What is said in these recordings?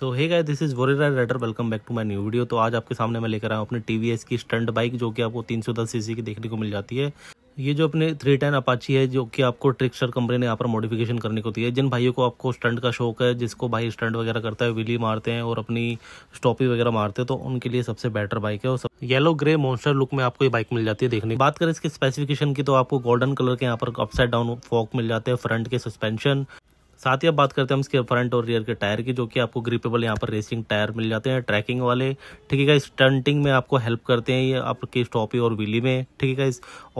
so hey guys this is वोरेरा rider welcome back to my new video तो आज आपके सामने मैं लेकर आया अपने टी की स्टंट बाइक जो कि आपको 310 सीसी की देखने को मिल जाती है ये जो अपने थ्री टेन अपाची है जो कि आपको ट्रिक्सर कंपनी ने यहाँ पर मॉडिफिकेशन करने को दी है जिन भाइयों को आपको स्टंट का शौक है जिसको भाई स्टंट वगैरह करता है विली मारते हैं और अपनी स्टॉपी वगैरह मारते हैं तो उनके लिए सबसे बेटर बाइक है और सब येलो ग्रे मॉन्स्टर लुक में आपको ये बाइक मिल जाती है देखने बात करें इसके स्पेसिफिकेशन की तो आपको गोल्डन कलर के यहाँ पर अपसाइड डाउन फॉक मिल जाते हैं फ्रंट के सस्पेंशन साथ ही अब बात करते हैं हम इसके फ्रंट और रियर के टायर की जो कि आपको ग्रिपेबल यहाँ पर रेसिंग टायर मिल जाते हैं ट्रैकिंग वाले ठीक है स्टंटिंग में आपको हेल्प करते हैं ये आपके स्टॉपी और व्हीली में ठीक है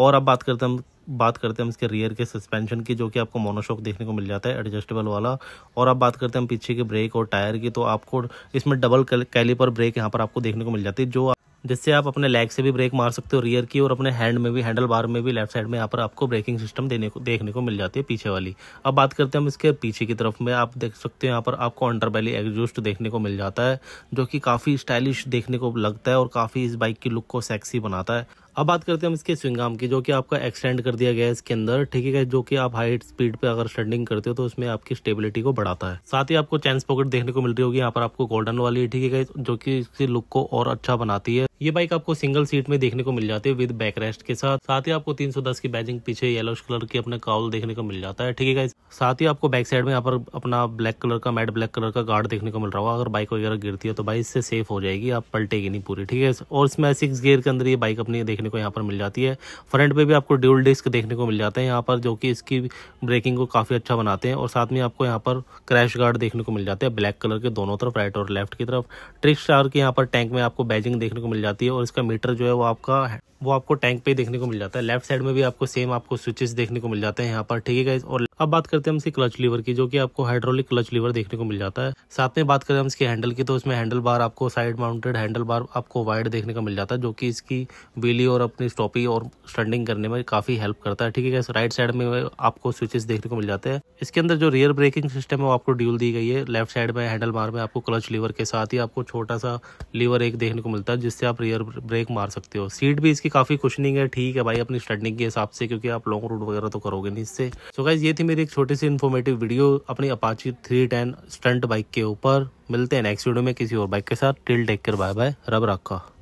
और अब बात करते हैं हम बात करते हैं हम इसके रियर के सस्पेंशन की जो कि आपको मोनोशॉक देखने को मिल जाता है एडजस्टेबल वाला और अब बात करते हैं हम पीछे के ब्रेक और टायर की तो आपको इसमें डबल कैलीपर ब्रेक यहाँ पर आपको देखने को मिल जाती है जो जिससे आप अपने लेग से भी ब्रेक मार सकते हो रियर की और अपने हैंड में भी हैंडल बार में भी लेफ्ट साइड में यहाँ पर आपको ब्रेकिंग सिस्टम देने को देखने को मिल जाती है पीछे वाली अब बात करते हैं हम इसके पीछे की तरफ में आप देख सकते हो यहाँ पर आपको अंडर बैली एग्जूस्ट देखने को मिल जाता है जो कि काफ़ी स्टाइलिश देखने को लगता है और काफ़ी इस बाइक की लुक को सेक्सी बनाता है अब बात करते हैं हम इसके स्विंग आर्म की जो कि आपका एक्सटेंड कर दिया गया है इसके अंदर ठीक है जो कि आप हाई स्पीड पे अगर स्टैंडिंग करते हो तो उसमें आपकी स्टेबिलिटी को बढ़ाता है साथ ही आपको चैंस पॉकेट देखने को मिल रही होगी यहाँ पर आपको गोल्डन वाली ठीक है जो कि इसकी लुक को और अच्छा बनाती है ये बाइक आपको सिंगल सीट में देखने को मिल जाती है विद बैक रेस्ट के साथ साथ ही आपको 310 की बैजिंग पीछे येलो कलर की अपने काउल देखने को मिल जाता है ठीक है साथ ही आपको बैक साइड में यहाँ पर अपना ब्लैक कलर का मैट ब्लैक कलर का गार्ड देखने को मिल रहा होगा अगर बाइक वगैरह गिरती है तो बाइक इससे सेफ हो जाएगी आप पलटेगी नहीं पूरी ठीक है और इसमें सिक्स गियर के अंदर ये बाइक अपनी देखने को यहाँ पर मिल जाती है फ्रंट पे भी आपको ड्यूल डिस्क देखने को मिल जाते हैं यहाँ पर जो कि इसकी ब्रेकिंग को काफ़ी अच्छा बनाते हैं और साथ में आपको यहाँ पर क्रैश गार्ड देखने को मिल जाते हैं ब्लैक कलर के दोनों तरफ राइट और लेफ्ट की तरफ ट्रिक स्टार के यहाँ पर टैंक में आपको बैजिंग देखने को मिल जाती है और इसका मीटर जो है वो आपका वो आपको टैंक पे देखने को मिल जाता है लेफ्ट साइड में भी आपको सेम आपको स्विचेस देखने को मिल जाते हैं यहाँ पर ठीक है गाइज और अब बात करते हैं हम इसकी क्लच लीवर की जो कि आपको हाइड्रोलिक क्लच लीवर देखने को मिल जाता है साथ में बात करें हम इसके हैंडल की तो इसमें हैंडल बार आपको साइड माउंटेड हैंडल बार आपको वाइड देखने को मिल जाता है जो कि इसकी बिली और और अपनी स्टॉपी और स्टैंडिंग करने में काफ़ी हेल्प करता है ठीक है राइट साइड में आपको स्विचेस देखने को मिल जाते हैं इसके अंदर जो रियर ब्रेकिंग सिस्टम है वो आपको ड्यूल दी गई है लेफ्ट साइड में हैंडल मार में आपको क्लच लीवर के साथ ही आपको छोटा सा लीवर एक देखने को मिलता है जिससे आप रियर ब्रेक मार सकते हो सीट भी इसकी काफ़ी कुशनिंग है ठीक है भाई अपनी स्टैंडिंग के हिसाब से क्योंकि आप लॉन्ग रूट वगैरह तो करोगे नहीं इससे सो गाइज ये थी मेरी एक छोटी सी इन्फॉर्मेटिव वीडियो अपनी अपाची थ्री स्टंट बाइक के ऊपर मिलते हैं नेक्स्ट वीडियो में किसी और बाइक के साथ टिल टेक कर बाय बाय रब रखा